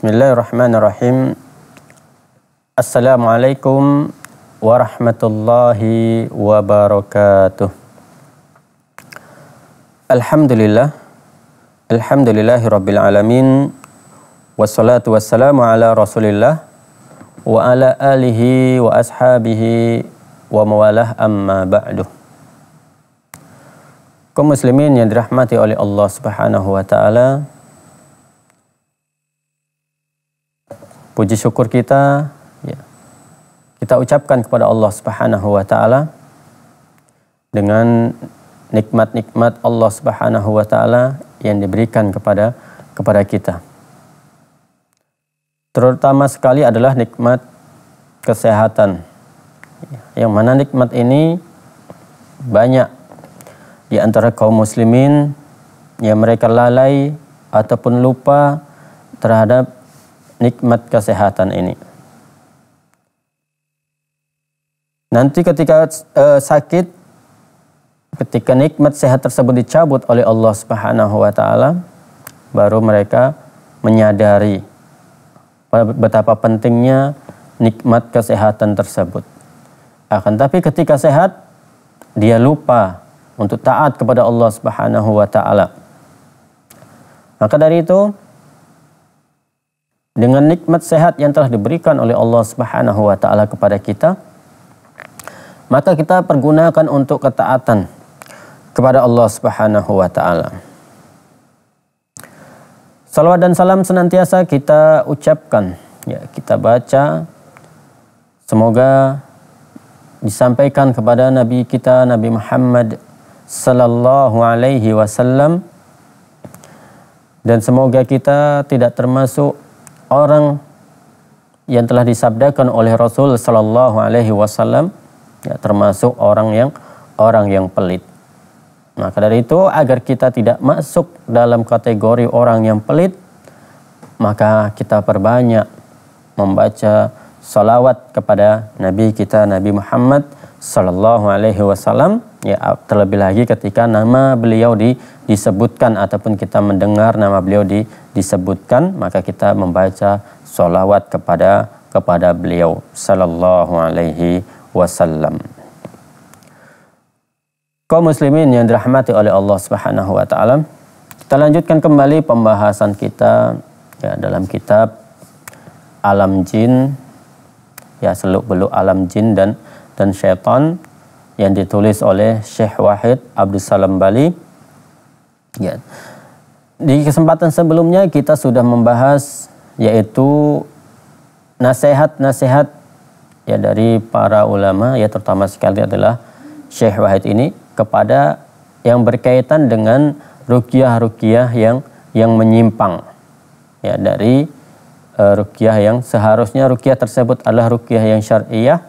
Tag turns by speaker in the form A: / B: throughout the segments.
A: Bismillahirrahmanirrahim. Assalamualaikum warahmatullahi wabarakatuh. Alhamdulillah. Alhamdulillahirabbil alamin. Wassalatu wassalamu ala Rasulillah wa ala alihi wa ashabihi wa mawalah amma ba'du. Kaum muslimin yang dirahmati oleh Allah Subhanahu wa taala, puji syukur kita ya, kita ucapkan kepada Allah Subhanahu wa taala dengan nikmat-nikmat Allah Subhanahu wa taala yang diberikan kepada kepada kita. Terutama sekali adalah nikmat kesehatan. Yang mana nikmat ini banyak di antara kaum muslimin yang mereka lalai ataupun lupa terhadap nikmat kesehatan ini. Nanti ketika uh, sakit, ketika nikmat sehat tersebut dicabut oleh Allah Subhanahu wa taala, baru mereka menyadari betapa pentingnya nikmat kesehatan tersebut. Akan tapi ketika sehat, dia lupa untuk taat kepada Allah Subhanahu wa taala. Maka dari itu, dengan nikmat sehat yang telah diberikan oleh Allah Subhanahu wa taala kepada kita maka kita pergunakan untuk ketaatan kepada Allah Subhanahu wa taala. Salawat dan salam senantiasa kita ucapkan, ya, kita baca semoga disampaikan kepada nabi kita Nabi Muhammad sallallahu alaihi wasallam dan semoga kita tidak termasuk orang yang telah disabdakan oleh Rasul Shallallahu Alaihi Wasallam ya, termasuk orang yang orang yang pelit. Maka dari itu agar kita tidak masuk dalam kategori orang yang pelit, maka kita perbanyak membaca salawat kepada Nabi kita Nabi Muhammad Shallallahu Alaihi Wasallam ya terlebih lagi ketika nama beliau di, disebutkan ataupun kita mendengar nama beliau di, disebutkan maka kita membaca solawat kepada kepada beliau Shallallahu Alaihi Wasallam. Kaum muslimin yang dirahmati oleh Allah Subhanahu Wa Taala, kita lanjutkan kembali pembahasan kita ya dalam kitab Alam Jin ya seluk beluk Alam Jin dan dan Syaitan yang ditulis oleh Syekh Wahid Abdul Salam Bali. Ya. Di kesempatan sebelumnya kita sudah membahas yaitu nasihat-nasihat ya dari para ulama ya terutama sekali adalah Syekh Wahid ini kepada yang berkaitan dengan rukiah-rukiah yang yang menyimpang ya dari uh, eh, rukiah yang seharusnya rukiah tersebut adalah rukiah yang syariah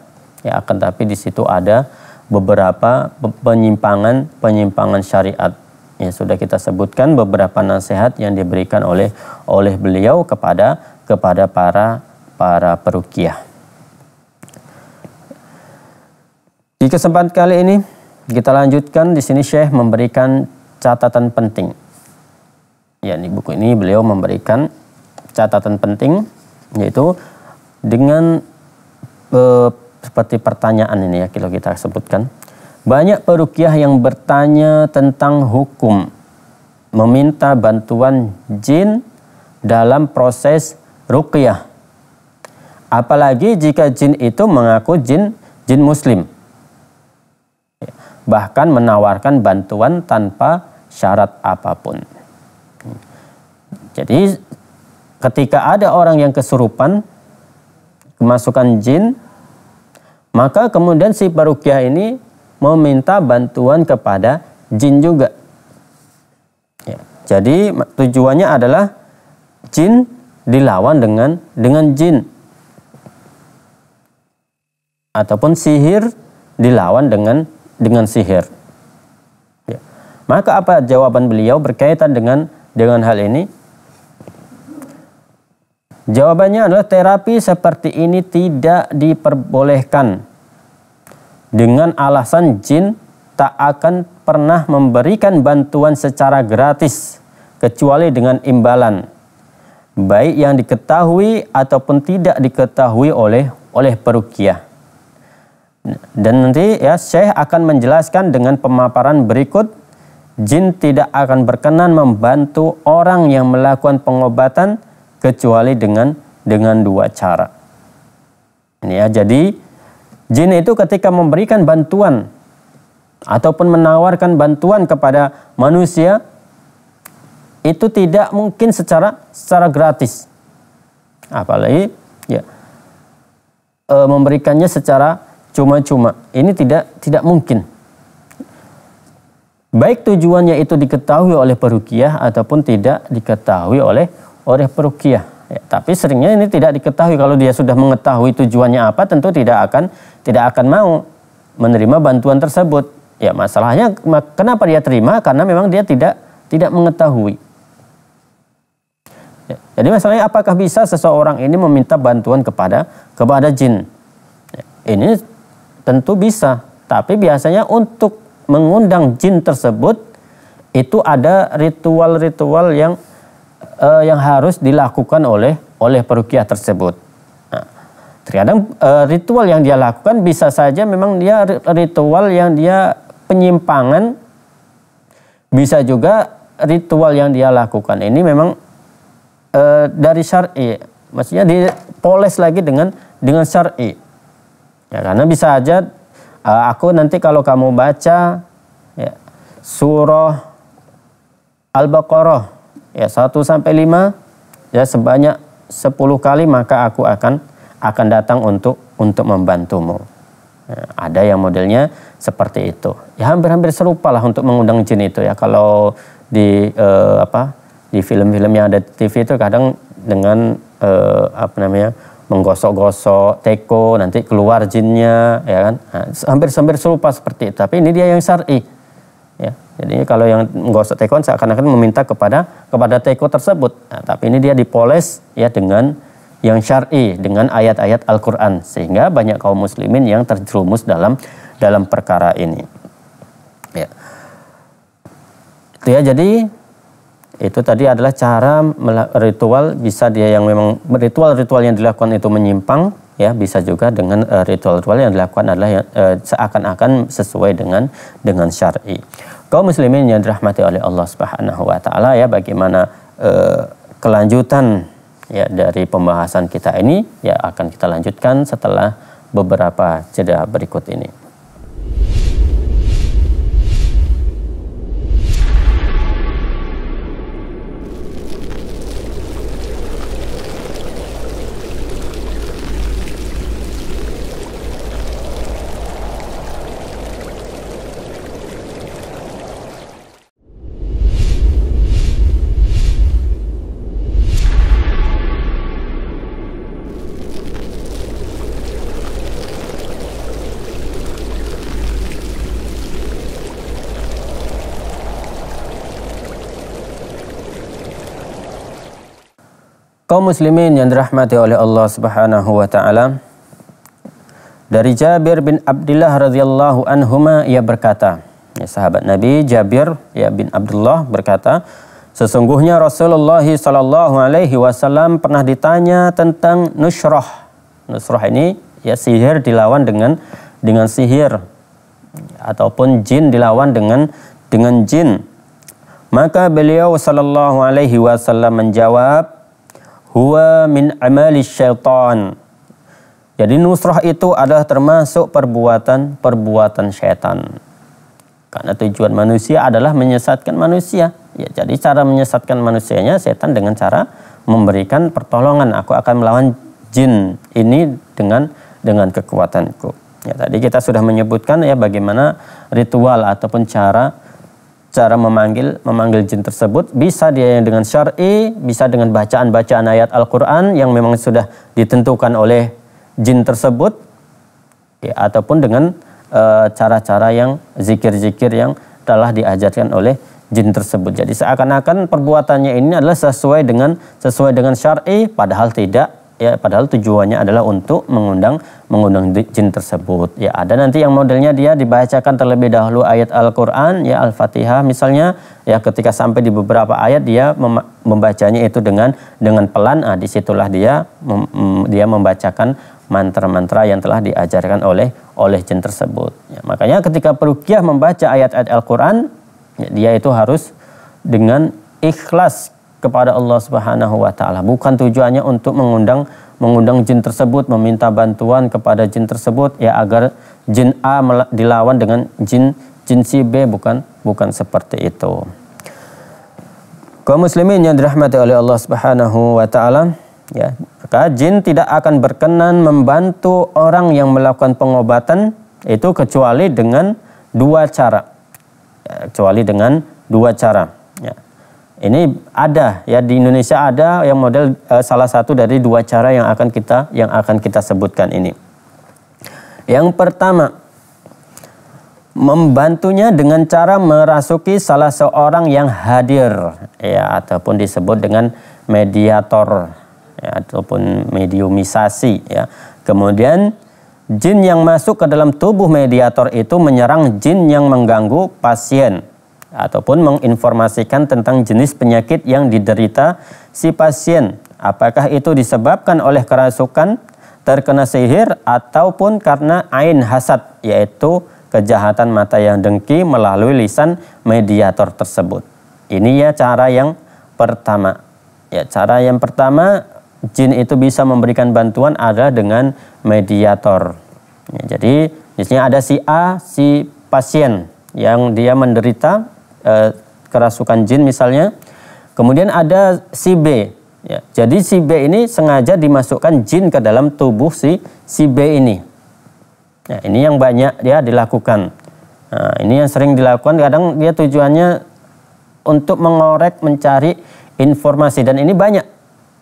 A: Ya, akan tapi di situ ada beberapa penyimpangan penyimpangan syariat. Ya, sudah kita sebutkan beberapa nasihat yang diberikan oleh oleh beliau kepada kepada para para perukiah. Di kesempatan kali ini kita lanjutkan di sini Syekh memberikan catatan penting. Ya, di buku ini beliau memberikan catatan penting yaitu dengan seperti pertanyaan ini ya kalau kita sebutkan. Banyak perukiah yang bertanya tentang hukum meminta bantuan jin dalam proses ruqyah. Apalagi jika jin itu mengaku jin jin muslim. Bahkan menawarkan bantuan tanpa syarat apapun. Jadi ketika ada orang yang kesurupan kemasukan jin maka kemudian si perukiah ini meminta bantuan kepada jin juga. Ya. Jadi tujuannya adalah jin dilawan dengan dengan jin ataupun sihir dilawan dengan dengan sihir. Ya. Maka apa jawaban beliau berkaitan dengan dengan hal ini? Jawabannya adalah terapi seperti ini tidak diperbolehkan. Dengan alasan jin tak akan pernah memberikan bantuan secara gratis kecuali dengan imbalan baik yang diketahui ataupun tidak diketahui oleh oleh perukiah. Dan nanti ya Syekh akan menjelaskan dengan pemaparan berikut jin tidak akan berkenan membantu orang yang melakukan pengobatan kecuali dengan dengan dua cara. Ini ya, jadi jin itu ketika memberikan bantuan ataupun menawarkan bantuan kepada manusia itu tidak mungkin secara secara gratis. Apalagi ya e, memberikannya secara cuma-cuma. Ini tidak tidak mungkin. Baik tujuannya itu diketahui oleh perukiah ataupun tidak diketahui oleh oleh perukiah. Ya, tapi seringnya ini tidak diketahui kalau dia sudah mengetahui tujuannya apa tentu tidak akan tidak akan mau menerima bantuan tersebut. Ya masalahnya kenapa dia terima karena memang dia tidak tidak mengetahui. Ya, jadi masalahnya apakah bisa seseorang ini meminta bantuan kepada kepada jin? Ya, ini tentu bisa, tapi biasanya untuk mengundang jin tersebut itu ada ritual-ritual yang uh, yang harus dilakukan oleh oleh perukiah tersebut. Nah, terkadang uh, ritual yang dia lakukan bisa saja memang dia ritual yang dia penyimpangan, bisa juga ritual yang dia lakukan ini memang uh, dari syar'i, maksudnya dipoles lagi dengan dengan syar'i. Ya, karena bisa aja uh, aku nanti kalau kamu baca ya, surah Al-Baqarah ya 1 sampai 5 ya sebanyak 10 kali maka aku akan akan datang untuk untuk membantumu. Ya, ada yang modelnya seperti itu. Ya hampir-hampir serupa lah untuk mengundang jin itu ya. Kalau di eh, apa di film-film yang ada di TV itu kadang dengan eh, apa namanya menggosok-gosok teko nanti keluar jinnya ya kan nah, hampir hampir serupa seperti itu tapi ini dia yang syar'i jadi kalau yang menggosok teko seakan-akan meminta kepada kepada teko tersebut. Nah, tapi ini dia dipoles ya dengan yang syar'i dengan ayat-ayat Al-Qur'an sehingga banyak kaum muslimin yang terjerumus dalam dalam perkara ini. Ya. Itu ya jadi itu tadi adalah cara ritual bisa dia yang memang ritual-ritual yang dilakukan itu menyimpang ya bisa juga dengan eh, ritual-ritual uh, yang dilakukan adalah uh, seakan-akan sesuai dengan dengan syar'i kaum muslimin yang dirahmati oleh Allah Subhanahu wa taala ya bagaimana eh, kelanjutan ya dari pembahasan kita ini ya akan kita lanjutkan setelah beberapa jeda berikut ini. Kaum muslimin yang dirahmati oleh Allah Subhanahu wa taala. Dari Jabir bin Abdullah radhiyallahu anhuma ia berkata, ya sahabat Nabi Jabir ya bin Abdullah berkata, sesungguhnya Rasulullah sallallahu alaihi wasallam pernah ditanya tentang nusrah. Nusrah ini ya sihir dilawan dengan dengan sihir ataupun jin dilawan dengan dengan jin. Maka beliau sallallahu alaihi wasallam menjawab, huwa min amali syaitan. Jadi nusrah itu adalah termasuk perbuatan-perbuatan syaitan. Karena tujuan manusia adalah menyesatkan manusia. Ya, jadi cara menyesatkan manusianya setan dengan cara memberikan pertolongan. Aku akan melawan jin ini dengan dengan kekuatanku. Ya, tadi kita sudah menyebutkan ya bagaimana ritual ataupun cara cara memanggil memanggil jin tersebut bisa dia dengan syar'i, bisa dengan bacaan-bacaan ayat Al-Qur'an yang memang sudah ditentukan oleh jin tersebut ya, ataupun dengan eh, cara-cara uh, yang zikir-zikir yang telah diajarkan oleh jin tersebut. Jadi seakan-akan perbuatannya ini adalah sesuai dengan sesuai dengan syar'i padahal tidak ya padahal tujuannya adalah untuk mengundang mengundang jin tersebut ya ada nanti yang modelnya dia dibacakan terlebih dahulu ayat Al-Qur'an ya Al-Fatihah misalnya ya ketika sampai di beberapa ayat dia membacanya itu dengan dengan pelan ah disitulah dia mem, dia membacakan mantra-mantra yang telah diajarkan oleh oleh jin tersebut ya, makanya ketika perukiah membaca ayat-ayat Al-Qur'an ya, dia itu harus dengan ikhlas kepada Allah Subhanahu wa taala. Bukan tujuannya untuk mengundang mengundang jin tersebut, meminta bantuan kepada jin tersebut ya agar jin A dilawan dengan jin jin si B bukan bukan seperti itu. Kaum muslimin yang dirahmati oleh Allah Subhanahu wa taala, ya, maka jin tidak akan berkenan membantu orang yang melakukan pengobatan itu kecuali dengan dua cara. Ya, kecuali dengan dua cara, ya. Ini ada ya di Indonesia ada yang model e, salah satu dari dua cara yang akan kita yang akan kita sebutkan ini. Yang pertama membantunya dengan cara merasuki salah seorang yang hadir ya ataupun disebut dengan mediator ya, ataupun mediumisasi ya. Kemudian jin yang masuk ke dalam tubuh mediator itu menyerang jin yang mengganggu pasien ataupun menginformasikan tentang jenis penyakit yang diderita si pasien. Apakah itu disebabkan oleh kerasukan, terkena sihir, ataupun karena ain hasad, yaitu kejahatan mata yang dengki melalui lisan mediator tersebut. Ini ya cara yang pertama. Ya, cara yang pertama jin itu bisa memberikan bantuan adalah dengan mediator. Ya, jadi biasanya ada si A, si pasien yang dia menderita Eh, kerasukan jin misalnya. Kemudian ada si B. Ya, jadi si B ini sengaja dimasukkan jin ke dalam tubuh si si B ini. Ya, ini yang banyak dia dilakukan. Nah, ini yang sering dilakukan. Kadang dia tujuannya untuk mengorek, mencari informasi dan ini banyak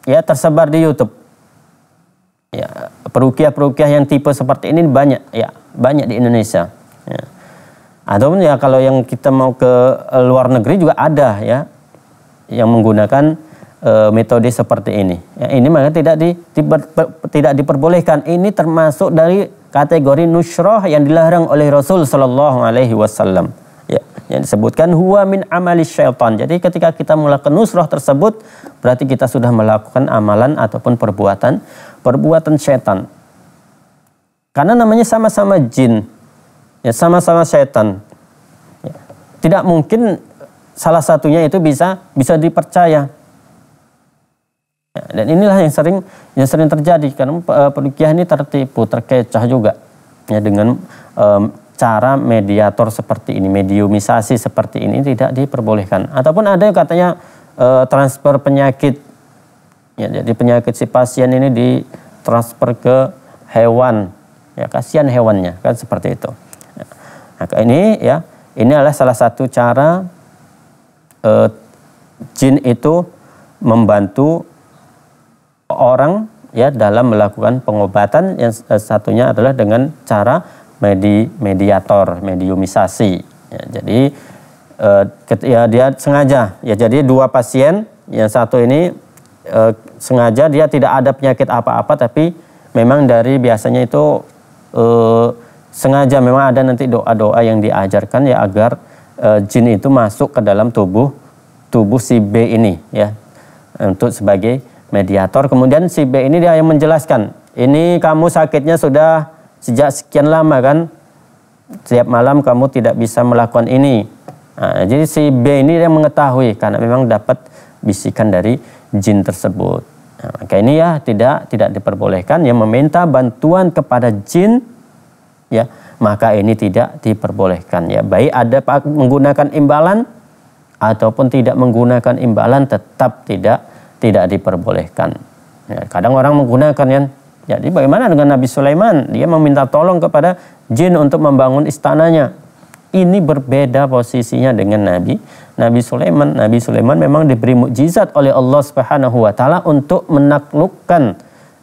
A: ya tersebar di YouTube. Ya, perukiah-perukiah yang tipe seperti ini banyak ya, banyak di Indonesia. Ya. Ataupun ya kalau yang kita mau ke eh, luar negeri juga ada ya yang menggunakan e, metode seperti ini. Ya, ini maka tidak di, di, per, tidak diperbolehkan. Ini termasuk dari kategori nusroh yang dilarang oleh Rasul Shallallahu Alaihi Wasallam. Ya, yang disebutkan huwa min amali syaitan. Jadi ketika kita melakukan nusroh tersebut, berarti kita sudah melakukan amalan ataupun perbuatan perbuatan syaitan. Karena namanya sama-sama jin, Ya, sama-sama setan. Ya. Tidak mungkin salah satunya itu bisa bisa dipercaya. Ya, dan inilah yang sering yang sering terjadi karena e, ini tertipu, terkecoh juga ya dengan e, cara mediator seperti ini, mediumisasi seperti ini tidak diperbolehkan. Ataupun ada yang katanya e, transfer penyakit. Ya, jadi penyakit si pasien ini ditransfer ke hewan. Ya kasihan hewannya kan seperti itu. Nah, ini ya, ini adalah salah satu cara eh, jin itu membantu orang ya dalam melakukan pengobatan yang eh, satunya adalah dengan cara medi mediator mediumisasi ya, jadi eh, ya dia sengaja ya jadi dua pasien yang satu ini eh, sengaja dia tidak ada penyakit apa-apa tapi memang dari biasanya itu eh, sengaja memang ada nanti doa-doa yang diajarkan ya agar e, jin itu masuk ke dalam tubuh tubuh si B ini ya untuk sebagai mediator. Kemudian si B ini dia yang menjelaskan, ini kamu sakitnya sudah sejak sekian lama kan? Setiap malam kamu tidak bisa melakukan ini. Nah, jadi si B ini yang mengetahui karena memang dapat bisikan dari jin tersebut. Nah, maka ini ya tidak tidak diperbolehkan yang meminta bantuan kepada jin ya maka ini tidak diperbolehkan ya baik ada menggunakan imbalan ataupun tidak menggunakan imbalan tetap tidak tidak diperbolehkan ya, kadang orang menggunakan ya jadi bagaimana dengan Nabi Sulaiman dia meminta tolong kepada jin untuk membangun istananya ini berbeda posisinya dengan Nabi Nabi Sulaiman Nabi Sulaiman memang diberi mukjizat oleh Allah Subhanahu wa taala untuk menaklukkan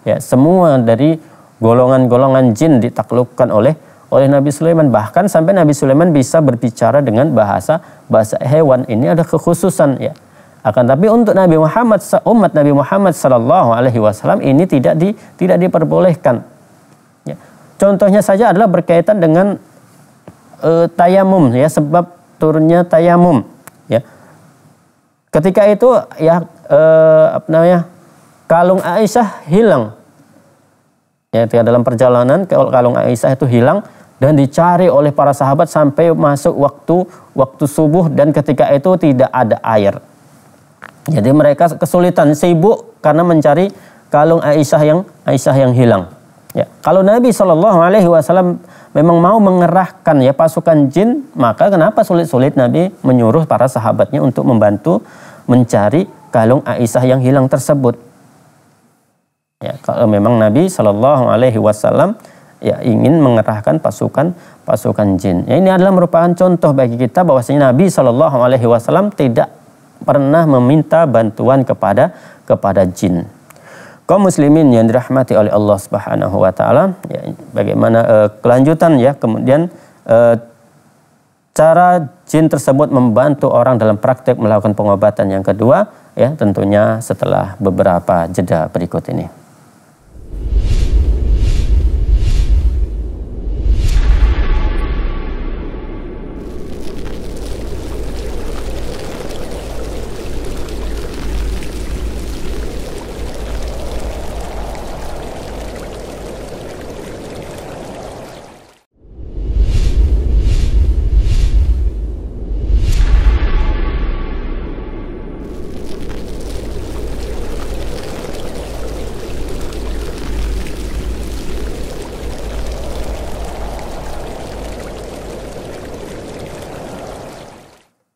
A: ya semua dari golongan-golongan jin ditaklukkan oleh oleh Nabi Sulaiman. Bahkan sampai Nabi Sulaiman bisa berbicara dengan bahasa bahasa hewan. Ini ada kekhususan ya. Akan tapi untuk Nabi Muhammad umat Nabi Muhammad Shallallahu Alaihi Wasallam ini tidak di tidak diperbolehkan. Ya. Contohnya saja adalah berkaitan dengan e, tayamum ya sebab turunnya tayamum ya. Ketika itu ya e, apa namanya kalung Aisyah hilang ya dalam perjalanan kalung Aisyah itu hilang dan dicari oleh para sahabat sampai masuk waktu waktu subuh dan ketika itu tidak ada air. Jadi mereka kesulitan sibuk karena mencari kalung Aisyah yang Aisyah yang hilang. Ya, kalau Nabi Shallallahu Alaihi Wasallam memang mau mengerahkan ya pasukan jin, maka kenapa sulit-sulit Nabi menyuruh para sahabatnya untuk membantu mencari kalung Aisyah yang hilang tersebut? Ya, kalau memang Nabi Shallallahu Alaihi Wasallam ya ingin mengerahkan pasukan pasukan jin. Ya, ini adalah merupakan contoh bagi kita bahwasanya Nabi Shallallahu Alaihi Wasallam tidak pernah meminta bantuan kepada kepada jin. Kaum muslimin yang dirahmati oleh Allah Subhanahu wa taala, ya, bagaimana eh, kelanjutan ya kemudian eh, cara jin tersebut membantu orang dalam praktek melakukan pengobatan yang kedua ya tentunya setelah beberapa jeda berikut ini.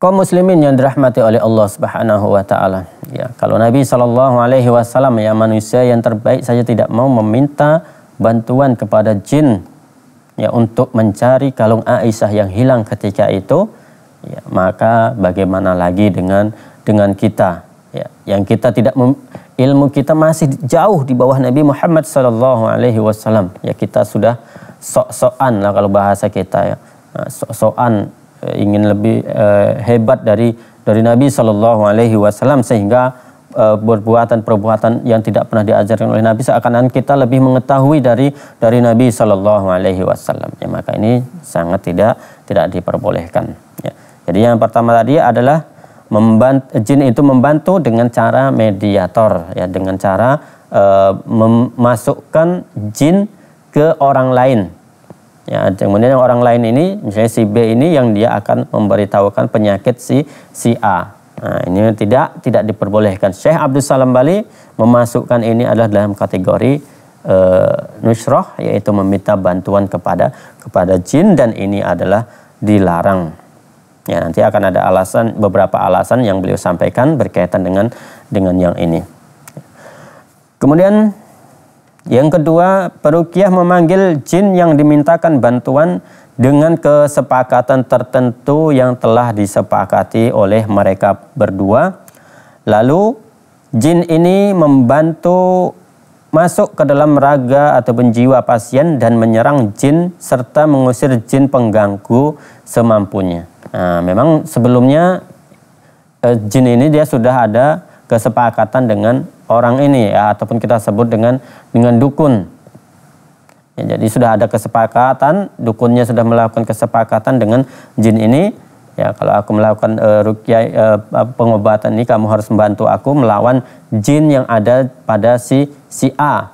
A: Kaum muslimin yang dirahmati oleh Allah Subhanahu wa taala. Ya, kalau Nabi Shallallahu alaihi wasallam ya manusia yang terbaik saja tidak mau meminta bantuan kepada jin ya untuk mencari kalung Aisyah yang hilang ketika itu, ya, maka bagaimana lagi dengan dengan kita ya, yang kita tidak mem, ilmu kita masih jauh di bawah Nabi Muhammad Shallallahu alaihi wasallam. Ya kita sudah sok-sokan lah kalau bahasa kita ya. Nah, sok-sokan Eh, ingin lebih uh, hebat dari dari Nabi Shallallahu Alaihi Wasallam sehingga eh, perbuatan-perbuatan uh, yang tidak pernah diajarkan oleh Nabi seakan-akan kita lebih mengetahui dari dari Nabi Shallallahu Alaihi Wasallam ya maka ini sangat tidak tidak diperbolehkan ya. jadi yang pertama tadi adalah membantu, jin itu membantu dengan cara mediator ya dengan cara uh, memasukkan jin ke orang lain Ya, kemudian yang orang lain ini, misalnya si B ini yang dia akan memberitahukan penyakit si si A. Nah, ini tidak tidak diperbolehkan. Syekh Abdul Salam Bali memasukkan ini adalah dalam kategori e, nusroh yaitu meminta bantuan kepada kepada jin dan ini adalah dilarang. Ya, nanti akan ada alasan beberapa alasan yang beliau sampaikan berkaitan dengan dengan yang ini. Kemudian yang kedua, perukiah memanggil jin yang dimintakan bantuan dengan kesepakatan tertentu yang telah disepakati oleh mereka berdua. Lalu jin ini membantu masuk ke dalam raga atau jiwa pasien dan menyerang jin serta mengusir jin pengganggu semampunya. Nah, memang sebelumnya eh, jin ini dia sudah ada kesepakatan dengan orang ini ya, ataupun kita sebut dengan dengan dukun. Ya, jadi sudah ada kesepakatan, dukunnya sudah melakukan kesepakatan dengan jin ini. Ya, kalau aku melakukan uh, uh, pengobatan ini kamu harus membantu aku melawan jin yang ada pada si si A.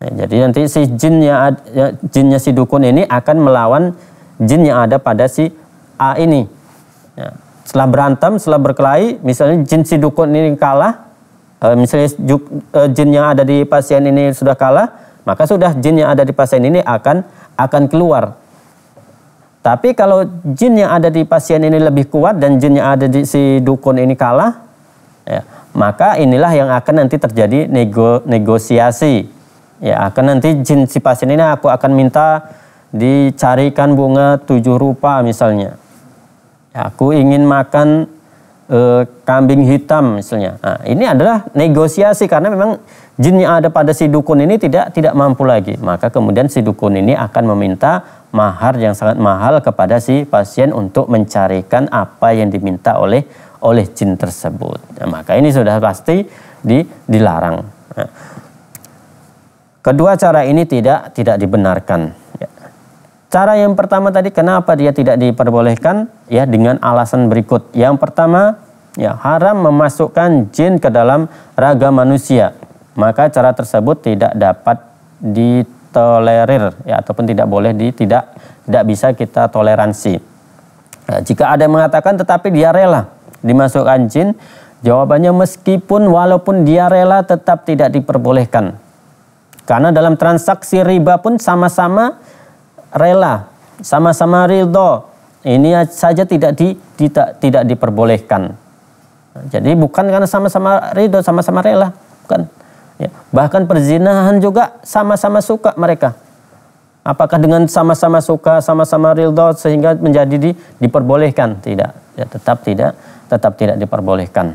A: Ya, jadi nanti si jin yang ya, jinnya si dukun ini akan melawan jin yang ada pada si A ini. Ya. Setelah berantem, setelah berkelahi, misalnya jin si dukun ini kalah, Eh, misalnya eh, jin yang ada di pasien ini sudah kalah, maka sudah jin yang ada di pasien ini akan akan keluar. Tapi kalau jin yang ada di pasien ini lebih kuat dan jin yang ada di si dukun ini kalah, ya, maka inilah yang akan nanti terjadi nego, negosiasi. Ya, akan nanti jin si pasien ini aku akan minta dicarikan bunga tujuh rupa misalnya. Ya, aku ingin makan e, kambing hitam misalnya. Nah, ini adalah negosiasi karena memang jin yang ada pada si dukun ini tidak tidak mampu lagi. Maka kemudian si dukun ini akan meminta mahar yang sangat mahal kepada si pasien untuk mencarikan apa yang diminta oleh oleh jin tersebut. Nah, maka ini sudah pasti di, dilarang. Nah. Kedua cara ini tidak tidak dibenarkan. Cara yang pertama tadi kenapa dia tidak diperbolehkan ya dengan alasan berikut. Yang pertama ya haram memasukkan jin ke dalam raga manusia. Maka cara tersebut tidak dapat ditolerir ya ataupun tidak boleh di tidak tidak bisa kita toleransi. Ya, jika ada yang mengatakan tetapi dia rela dimasukkan jin, jawabannya meskipun walaupun dia rela tetap tidak diperbolehkan. Karena dalam transaksi riba pun sama-sama rela, sama-sama ridho. Ini saja tidak di tidak tidak diperbolehkan. Jadi bukan karena sama-sama ridho, sama-sama rela, bukan. Ya. Bahkan perzinahan juga sama-sama suka mereka. Apakah dengan sama-sama suka, sama-sama ridho sehingga menjadi di, diperbolehkan? Tidak, ya, tetap tidak, tetap tidak diperbolehkan.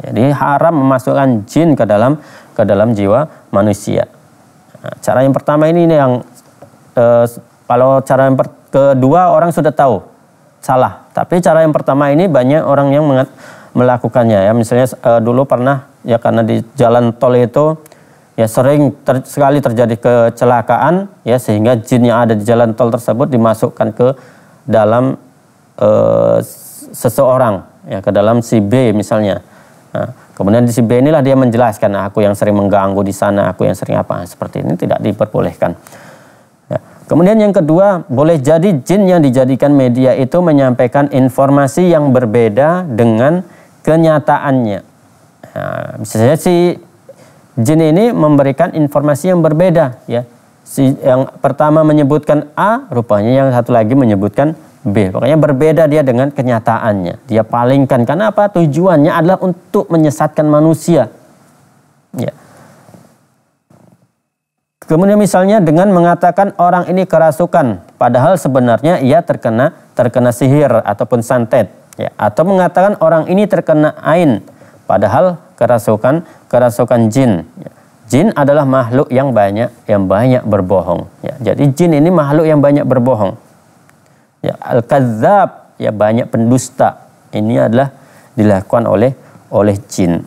A: Jadi haram memasukkan jin ke dalam ke dalam jiwa manusia. Nah, cara yang pertama ini yang eh, kalau cara yang kedua orang sudah tahu salah, tapi cara yang pertama ini banyak orang yang melakukannya ya. Misalnya e, dulu pernah ya karena di jalan tol itu ya sering ter, sekali terjadi kecelakaan ya sehingga jin yang ada di jalan tol tersebut dimasukkan ke dalam e, seseorang ya ke dalam si B misalnya nah, kemudian si B inilah dia menjelaskan nah, aku yang sering mengganggu di sana aku yang sering apa nah, seperti ini tidak diperbolehkan Kemudian yang kedua, boleh jadi jin yang dijadikan media itu menyampaikan informasi yang berbeda dengan kenyataannya. Nah, si jin ini memberikan informasi yang berbeda ya. Si yang pertama menyebutkan A, rupanya yang satu lagi menyebutkan B. Pokoknya berbeda dia dengan kenyataannya. Dia palingkan karena apa? Tujuannya adalah untuk menyesatkan manusia. Ya. Kemudian misalnya dengan mengatakan orang ini kerasukan, padahal sebenarnya ia terkena terkena sihir ataupun santet, ya. Atau mengatakan orang ini terkena ain, padahal kerasukan kerasukan jin. Ya. Jin adalah makhluk yang banyak yang banyak berbohong. Ya. Jadi jin ini makhluk yang banyak berbohong. Ya, al-kadzab ya banyak pendusta. Ini adalah dilakukan oleh oleh jin.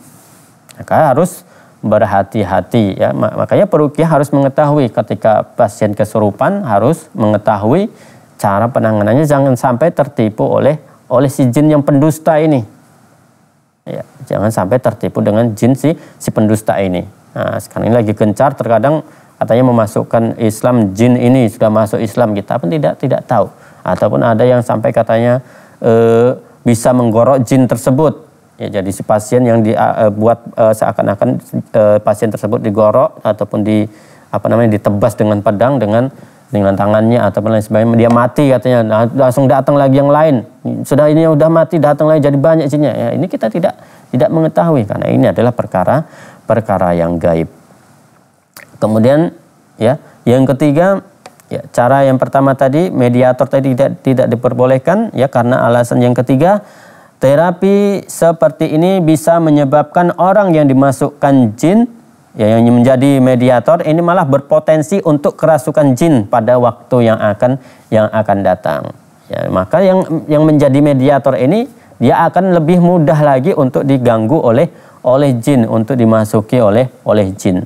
A: Maka harus berhati-hati ya. Makanya perukiah harus mengetahui ketika pasien kesurupan harus mengetahui cara penanganannya jangan sampai tertipu oleh oleh si jin yang pendusta ini. Ya, jangan sampai tertipu dengan jin si si pendusta ini. Nah, sekarang ini lagi gencar terkadang katanya memasukkan Islam jin ini sudah masuk Islam kita pun tidak tidak tahu ataupun ada yang sampai katanya e, bisa menggorok jin tersebut Ya, jadi si pasien yang dibuat eh, eh, uh, eh, seakan-akan uh, pasien tersebut digorok ataupun di apa namanya ditebas dengan pedang dengan dengan tangannya ataupun lain sebagainya dia mati katanya nah, langsung datang lagi yang lain sudah ini sudah mati datang lagi jadi banyak jinnya ya ini kita tidak tidak mengetahui karena ini adalah perkara perkara yang gaib kemudian ya yang ketiga ya cara yang pertama tadi mediator tadi tidak tidak diperbolehkan ya karena alasan yang ketiga Terapi seperti ini bisa menyebabkan orang yang dimasukkan jin ya yang menjadi mediator ini malah berpotensi untuk kerasukan jin pada waktu yang akan yang akan datang. Ya, maka yang yang menjadi mediator ini dia akan lebih mudah lagi untuk diganggu oleh oleh jin untuk dimasuki oleh oleh jin.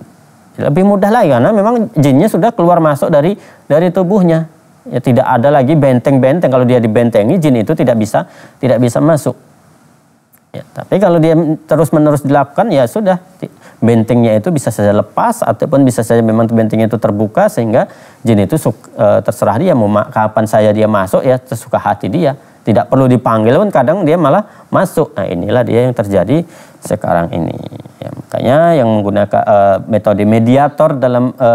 A: Lebih mudah lagi karena memang jinnya sudah keluar masuk dari dari tubuhnya ya tidak ada lagi benteng-benteng kalau dia dibentengi jin itu tidak bisa tidak bisa masuk ya, tapi kalau dia terus-menerus dilakukan ya sudah bentengnya itu bisa saja lepas ataupun bisa saja memang bentengnya itu terbuka sehingga jin itu suka, e, terserah dia mau kapan saya dia masuk ya sesuka hati dia tidak perlu dipanggil pun kadang dia malah masuk nah inilah dia yang terjadi sekarang ini ya, makanya yang menggunakan e, metode mediator dalam e,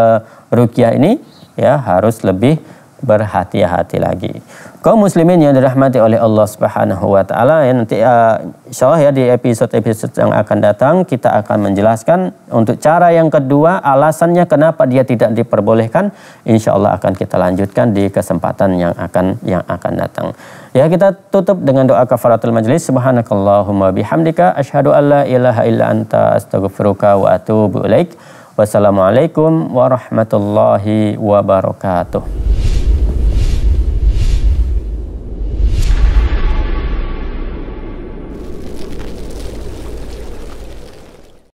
A: rukyah ini ya harus lebih berhati-hati lagi. kau muslimin yang dirahmati oleh Allah Subhanahu wa taala ya nanti uh, insyaallah ya di episode-episode yang akan datang kita akan menjelaskan untuk cara yang kedua alasannya kenapa dia tidak diperbolehkan insyaallah akan kita lanjutkan di kesempatan yang akan yang akan datang. Ya kita tutup dengan doa kafaratul majelis subhanakallahumma bihamdika asyhadu alla ilaha illa anta astaghfiruka wa atubu ilaik. Wassalamualaikum warahmatullahi wabarakatuh.